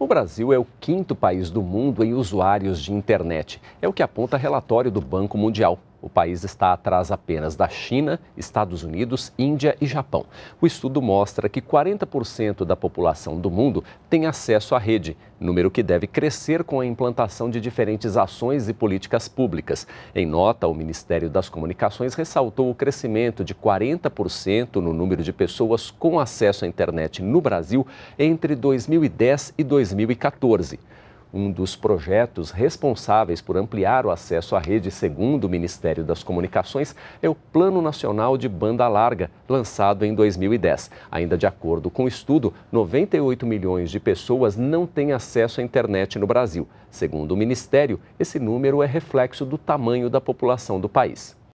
O Brasil é o quinto país do mundo em usuários de internet. É o que aponta relatório do Banco Mundial. O país está atrás apenas da China, Estados Unidos, Índia e Japão. O estudo mostra que 40% da população do mundo tem acesso à rede, número que deve crescer com a implantação de diferentes ações e políticas públicas. Em nota, o Ministério das Comunicações ressaltou o crescimento de 40% no número de pessoas com acesso à internet no Brasil entre 2010 e 2014 um dos projetos responsáveis por ampliar o acesso à rede, segundo o Ministério das Comunicações, é o Plano Nacional de Banda Larga, lançado em 2010. Ainda de acordo com o estudo, 98 milhões de pessoas não têm acesso à internet no Brasil. Segundo o Ministério, esse número é reflexo do tamanho da população do país.